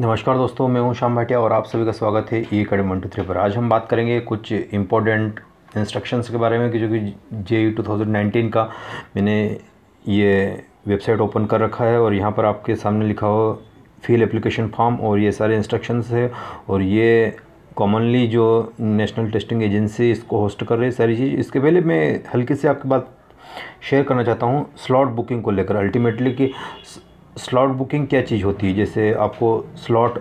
नमस्कार दोस्तों मैं हूं श्याम भाटिया और आप सभी का स्वागत है E academy one two three पर आज हम बात करेंगे कुछ इम्पोर्टेंट इंस्ट्रक्शंस के बारे में कि जो कि जे ई टू का मैंने ये वेबसाइट ओपन कर रखा है और यहाँ पर आपके सामने लिखा हो फील एप्लीकेशन फॉर्म और ये सारे इंस्ट्रक्शंस है और ये कॉमनली जो नेशनल टेस्टिंग एजेंसी इसको होस्ट कर रही है सारी चीज़ इसके पहले मैं हल्की से आपके बात शेयर करना चाहता हूँ स्लॉट बुकिंग को लेकर अल्टीमेटली कि स्लॉट बुकिंग क्या चीज़ होती है जैसे आपको स्लॉट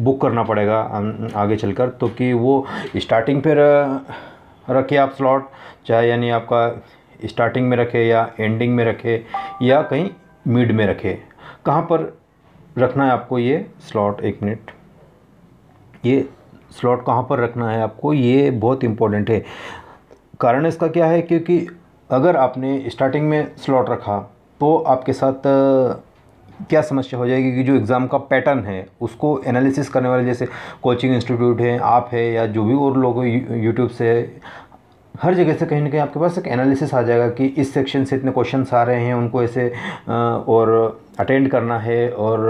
बुक करना पड़ेगा आगे चलकर तो कि वो स्टार्टिंग पे रखे आप स्लॉट चाहे यानी आपका स्टार्टिंग में रखे या एंडिंग में रखे या कहीं मिड में रखे कहाँ पर रखना है आपको ये स्लॉट एक मिनट ये स्लॉट कहाँ पर रखना है आपको ये बहुत इम्पोर्टेंट है कारण इसका क्या है क्योंकि अगर आपने स्टार्टिंग में स्लॉट रखा तो आपके साथ क्या समस्या हो जाएगी कि जो एग्ज़ाम का पैटर्न है उसको एनालिसिस करने वाले जैसे कोचिंग इंस्टीट्यूट हैं आप है या जो भी और लोग यूट्यूब से हर जगह से कहीं ना कहीं आपके पास एक एनालिसिस आ जाएगा कि इस सेक्शन से इतने क्वेश्चन आ रहे हैं उनको ऐसे और अटेंड करना है और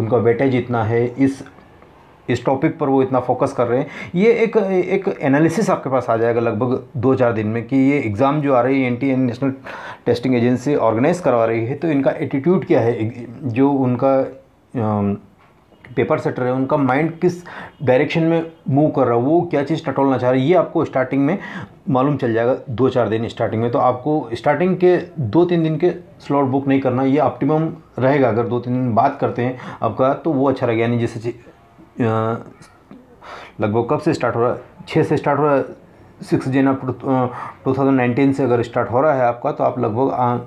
उनका वेटेज इतना है इस इस टॉपिक पर वो इतना फोकस कर रहे हैं ये एक एक एनालिसिस आपके पास आ जाएगा लगभग दो चार दिन में कि ये एग्ज़ाम जो आ रही है N T national testing agency organise करवा रही है तो इनका एटीट्यूड क्या है जो उनका पेपर सेटर है उनका माइंड किस डायरेक्शन में मूव कर रहा है वो क्या चीज़ टटोलना चाह रहा है ये आपको स्टार्टिंग में मालूम चल जाएगा दो चार दिन स्टार्टिंग में तो आपको स्टार्टिंग के दो तीन दिन के स्लॉट बुक नहीं करना ये ऑप्टिमम रहेगा अगर दो तीन दिन बात करते हैं आपका तो वो अच्छा रहेगा यानी जैसे लगभग कब से स्टार्ट हो रहा है छः से स्टार्ट हो रहा है सिक्स जेन आप टू थाउजेंड नाइनटीन से अगर स्टार्ट हो रहा है आपका तो आप लगभग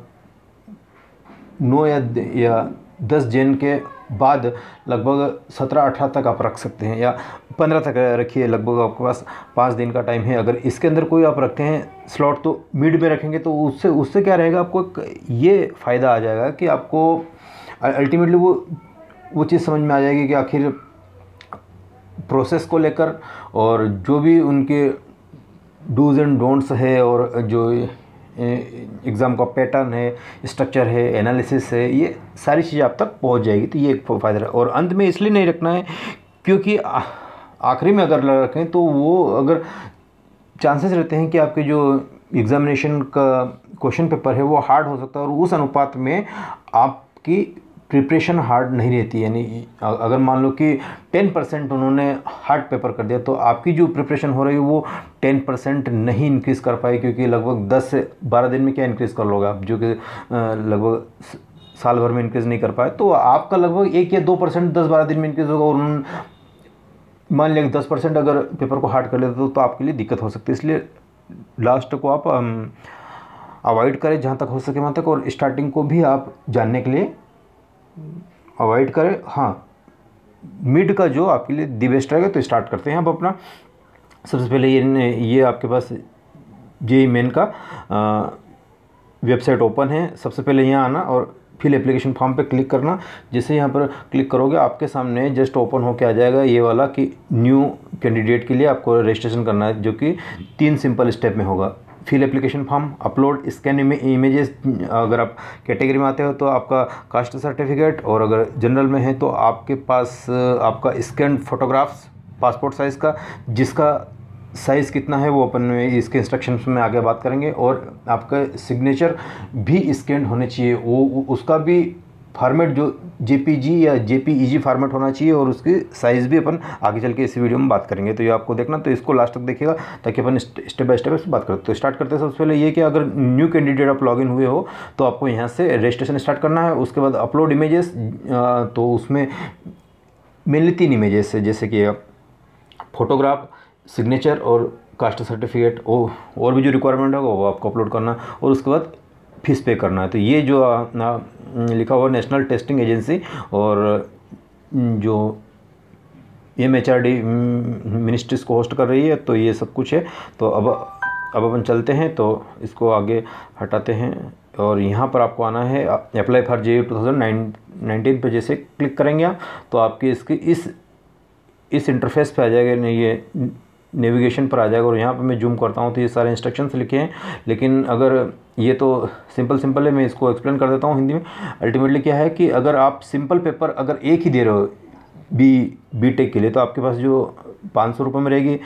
नौ या या दस जेन के बाद लगभग सत्रह अठारह तक आप रख सकते हैं या पंद्रह तक रखिए लगभग आपके पास पाँच दिन का टाइम है अगर इसके अंदर कोई आप रखते हैं स्लॉट तो मिड में रखेंगे तो उससे उससे क्या रहेगा आपको ये फ़ायदा आ जाएगा कि आपको अल्टीमेटली वो वो चीज़ समझ में आ जाएगी कि आखिर प्रोसेस को लेकर और जो भी उनके डूज एंड डोंट्स है और जो एग्ज़ाम का पैटर्न है स्ट्रक्चर है एनालिसिस है ये सारी चीज़ें आप तक पहुंच जाएगी तो ये एक फ़ायदा है और अंत में इसलिए नहीं रखना है क्योंकि आखिरी में अगर रखें तो वो अगर चांसेस रहते हैं कि आपके जो एग्ज़ामिनेशन का क्वेश्चन पेपर है वो हार्ड हो सकता है और उस अनुपात में आपकी प्रिपरेशन हार्ड नहीं रहती यानी अगर मान लो कि टेन परसेंट उन्होंने हार्ड पेपर कर दिया तो आपकी जो प्रिपरेशन हो रही है वो टेन परसेंट नहीं इंक्रीज़ कर पाए क्योंकि लगभग दस से बारह दिन में क्या इंक्रीज़ कर लोगे आप जो कि लगभग साल भर में इंक्रीज़ नहीं कर पाए तो आपका लगभग एक या दो परसेंट दस बारह दिन में इंक्रीज़ होगा और उन्होंने मान लिया दस परसेंट अगर पेपर को हार्ड कर लेते तो, तो आपके लिए दिक्कत हो सकती है इसलिए लास्ट को आप अवॉइड करें जहाँ तक हो सके वहाँ तक और स्टार्टिंग को भी आप जानने के लिए अवॉइड करें हाँ मिड का जो आपके लिए दी बेस्ट रहेगा तो स्टार्ट करते हैं आप अपना सबसे पहले ये ये आपके पास जे मेन का वेबसाइट ओपन है सबसे पहले यहाँ आना और फिल एप्लीकेशन फॉर्म पे क्लिक करना जैसे यहाँ पर क्लिक करोगे आपके सामने जस्ट ओपन होकर आ जाएगा ये वाला कि न्यू कैंडिडेट के लिए आपको रजिस्ट्रेशन करना है जो कि तीन सिंपल स्टेप में होगा fill application form upload scan images अगर आप कैटेगरी में आते हो तो आपका कास्ट सर्टिफिकेट और अगर जनरल में है तो आपके पास आपका स्कैन फोटोग्राफ्स पासपोर्ट साइज़ का जिसका साइज़ कितना है वो अपन इसके इंस्ट्रक्शन में आगे बात करेंगे और आपका सिग्नेचर भी स्कैन होने चाहिए वो उसका भी फॉर्मेट जो जे या जे फॉर्मेट e होना चाहिए और उसकी साइज़ भी अपन आगे चल के इस वीडियो में बात करेंगे तो ये आपको देखना तो इसको लास्ट तक देखिएगा ताकि अपन स्टेप बाय स्टेप बात करते तो स्टार्ट करते हैं सबसे पहले ये कि अगर न्यू कैंडिडेट आप लॉगिन हुए हो तो आपको यहाँ से रजिस्ट्रेशन स्टार्ट करना है उसके बाद अपलोड इमेजेस तो उसमें मेनली तीन इमेजेस है जैसे कि फोटोग्राफ सिग्नेचर और कास्ट सर्टिफिकेट और भी जो रिक्वायरमेंट होगा वो आपको अपलोड करना और उसके बाद फीस पे करना है तो ये जो लिखा हुआ नेशनल टेस्टिंग एजेंसी और जो M H R D ministries को होस्ट कर रही है तो ये सब कुछ है तो अब अब अपन चलते हैं तो इसको आगे हटाते हैं और यहाँ पर आपको आना है apply for JEE two thousand nineteen पर जैसे क्लिक करेंगे आप तो आपकी इसकी इस इस इंटरफेस पे आ जाएगा ये नेविगेशन पर आ जाएगा और यहाँ पर मैं जूम करता हूँ तो ये सारे इंस्ट्रक्शंस लिखे हैं लेकिन अगर ये तो सिंपल सिंपल है मैं इसको एक्सप्लेन कर देता हूँ हिंदी में अल्टीमेटली क्या है कि अगर आप सिंपल पेपर अगर एक ही दे रहे हो बी बी टेक के लिए तो आपके पास जो पाँच सौ रुपये में रहेगी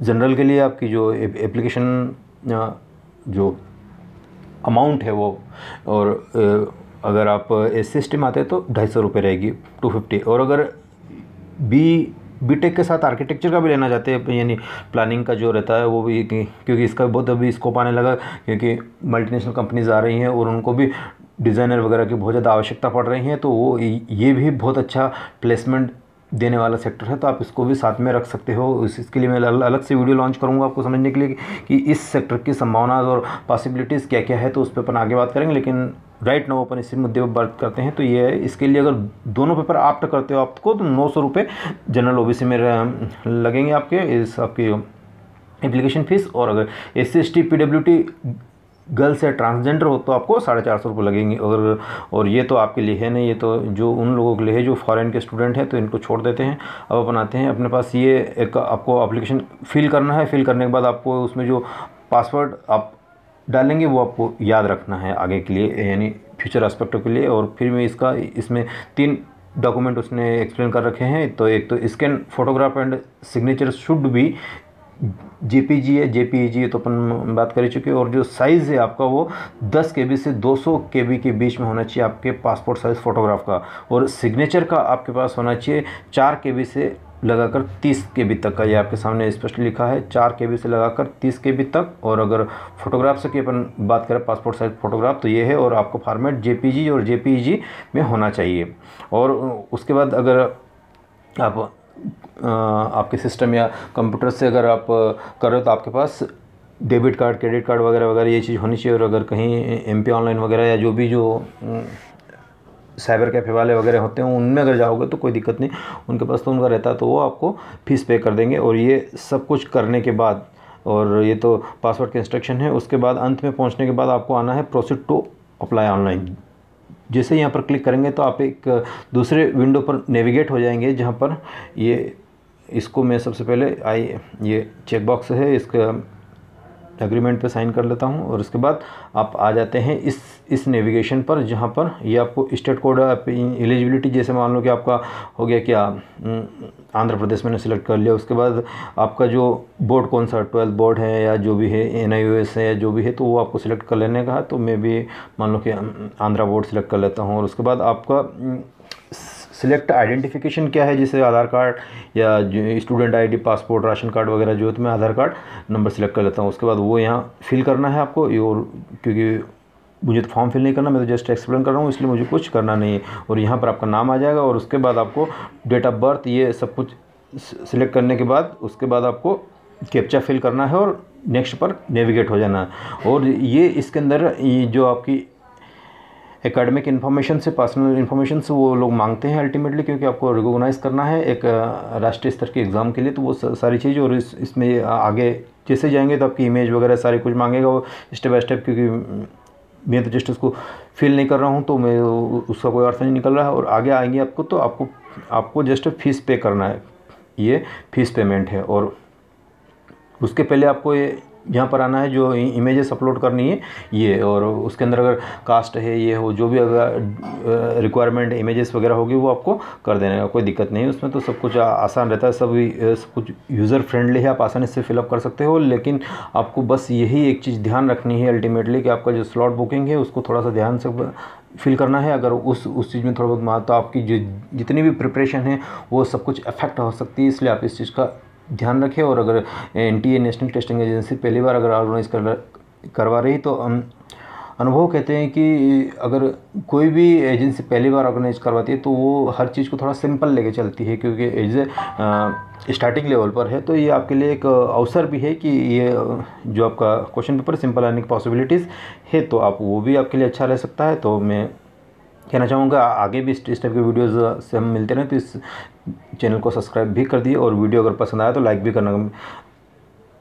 जनरल के लिए आपकी जो एप्लीकेशन जो अमाउंट है वो और अगर आप एस सी एस टी में आते हैं तो ढाई सौ रुपये रहेगी टू फिफ्टी और अगर बी बीटेक e के साथ आर्किटेक्चर का भी लेना चाहते हैं यानी प्लानिंग का जो रहता है वो भी क्योंकि इसका बहुत अभी स्कोप आने लगा क्योंकि मल्टीनेशनल कंपनीज आ रही हैं और उनको भी डिज़ाइनर वगैरह की बहुत ज़्यादा आवश्यकता पड़ रही है तो वो ये भी बहुत अच्छा प्लेसमेंट देने वाला सेक्टर है तो आप इसको भी साथ में रख सकते हो इसके लिए मैं अलग से वीडियो लॉन्च करूँगा आपको समझने के लिए कि इस सेक्टर की संभावनाएं और पॉसिबिलिटीज़ क्या क्या है तो उस पर अपन आगे बात करेंगे लेकिन राइट नाउ अपन इसी मुद्दे पर बात करते हैं तो ये इसके लिए अगर दोनों पेपर आप्ट करते हो आपको तो नौ सौ रुपये जनरल सी में लगेंगे आपके इस आपकी एप्लीकेशन फ़ीस और अगर S C S T P W T girls या ट्रांसजेंडर हो तो आपको साढ़े चार सौ रुपये लगेंगे अगर और ये तो आपके लिए है नहीं ये तो जो उन लोगों के लिए है जो फॉरेन के स्टूडेंट हैं तो इनको छोड़ देते हैं अब अपन आते हैं अपने पास ये एक आपको अप्लीकेशन फिल करना है फिल करने के बाद आपको उसमें जो पासवर्ड आप डालेंगे वो आपको याद रखना है आगे के लिए यानी फ्यूचर एस्पेक्टों के लिए और फिर मैं इसका इसमें तीन डॉक्यूमेंट उसने एक्सप्लेन कर रखे हैं तो एक तो scan photograph and signature should be JPG है जेपीजी जी तो अपन बात कर चुके हैं और जो साइज़ है आपका वो 10 के से 200 के के बीच में होना चाहिए आपके पासपोर्ट साइज़ फ़ोटोग्राफ का और सिग्नेचर का आपके पास होना चाहिए चार के से लगाकर 30 के बी तक का ये आपके सामने स्पष्ट लिखा है चार के बी से लगाकर 30 के बी तक और अगर फोटोग्राफ की अपन बात करें पासपोर्ट साइज फोटोग्राफ तो ये है और आपको फॉर्मेट जे और जे में होना चाहिए और उसके बाद अगर आप आपके सिस्टम या कंप्यूटर से अगर आप कर रहे हो तो आपके पास डेबिट कार्ड क्रेडिट कार्ड वगैरह वगैरह ये चीज़ होनी चाहिए और अगर कहीं एम ऑनलाइन वगैरह या जो भी जो साइबर कैफ़े वाले वगैरह होते हैं उनमें अगर जाओगे तो कोई दिक्कत नहीं उनके पास तो उनका रहता है तो वो आपको फ़ीस पे कर देंगे और ये सब कुछ करने के बाद और ये तो पासवर्ड के इंस्ट्रक्शन है उसके बाद अंत में पहुंचने के बाद आपको आना है प्रोसीड टू अप्लाई ऑनलाइन जैसे यहाँ पर क्लिक करेंगे तो आप एक दूसरे विंडो पर नेविगेट हो जाएंगे जहाँ पर ये इसको मैं सबसे पहले आई ये चेकबॉक्स है इसका एग्रीमेंट पे साइन कर लेता हूँ और उसके बाद आप आ जाते हैं इस इस नेविगेशन पर जहाँ पर ये आपको स्टेट कोड एलिजिबिलिटी जैसे मान लो कि आपका हो गया क्या आंध्र प्रदेश मैंने सिलेक्ट कर लिया उसके बाद आपका जो बोर्ड कौन सा ट्वेल्थ बोर्ड है या जो भी है एन है या जो भी है तो वो आपको सिलेक्ट कर लेने का है तो मैं भी मान लो कि आंध्रा बोर्ड सेलेक्ट कर लेता हूँ और उसके बाद आपका सिलेक्ट आइडेंटिफिकेशन क्या है जैसे आधार कार्ड या student ID passport ration card वगैरह जो है तो मैं आधार कार्ड नंबर सिलेक्ट कर लेता हूँ उसके बाद वो यहाँ फिल करना है आपको और क्योंकि मुझे तो फॉर्म फिल नहीं करना मैं तो जस्ट एक्सप्लेन कर रहा हूँ इसलिए मुझे कुछ करना नहीं है और यहाँ पर आपका नाम आ जाएगा और उसके बाद आपको डेट ऑफ बर्थ ये सब कुछ सिलेक्ट करने के बाद उसके बाद आपको कैप्चा फिल करना है और नेक्स्ट पर नेविगेट हो जाना है और ये इसके अंदर जो आपकी एकेडमिक इन्फॉर्मेशन से पर्सनल इन्फॉर्मेशन से वो लोग मांगते हैं अल्टीमेटली क्योंकि आपको रिकोगनाइज़ करना है एक राष्ट्रीय स्तर के एग्ज़ाम के लिए तो वो सारी चीज़ और इस इसमें आगे जैसे जाएंगे तो आपकी इमेज वगैरह सारे कुछ मांगेगा वो स्टेप बाय स्टेप क्योंकि मैं तो जस्ट उसको फिल नहीं कर रहा हूँ तो मैं उसका कोई अर्थ नहीं निकल रहा है और आगे आएंगे आपको तो आपको आपको जस्ट फीस पे करना है ये फीस पेमेंट है और उसके पहले आपको ये यहाँ पर आना है जो इमेजेस अपलोड करनी है ये और उसके अंदर अगर कास्ट है ये हो जो भी अगर रिक्वायरमेंट इमेजेस वगैरह होगी वो आपको कर देने का कोई दिक्कत नहीं है उसमें तो सब कुछ आसान रहता है सब सब कुछ यूज़र फ्रेंडली है आप आसानी से फिलअप कर सकते हो लेकिन आपको बस यही एक चीज़ ध्यान रखनी है अल्टीमेटली कि आपका जो स्लॉट बुकिंग है उसको थोड़ा सा ध्यान से फिल करना है अगर उस उस चीज़ में थोड़ा बहुत मार तो आपकी जो जितनी भी प्रिपरेशन है वो सब कुछ अफेक्ट हो सकती है इसलिए आप इस चीज़ का ध्यान रखें और अगर N T A national testing agency पहली बार अगर ऑर्गेनाइज कर करवा रही तो अनुभव कहते हैं कि अगर कोई भी एजेंसी पहली बार ऑर्गेनाइज करवाती है तो वो हर चीज़ को थोड़ा सिंपल लेके चलती है क्योंकि एज ए स्टार्टिंग लेवल पर है तो ये आपके लिए एक अवसर भी है कि ये जो आपका क्वेश्चन पेपर सिंपल आने की पॉसिबिलिटीज़ है तो आप वो भी आपके लिए अच्छा रह सकता है तो मैं कहना चाहूँगा आगे भी इस टाइप के वीडियोज से हम मिलते रहें तो इस चैनल को सब्सक्राइब भी कर दिए और वीडियो अगर पसंद आया तो लाइक भी करना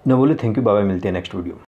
न बोले थैंक यू बाबा मिलते हैं नेक्स्ट वीडियो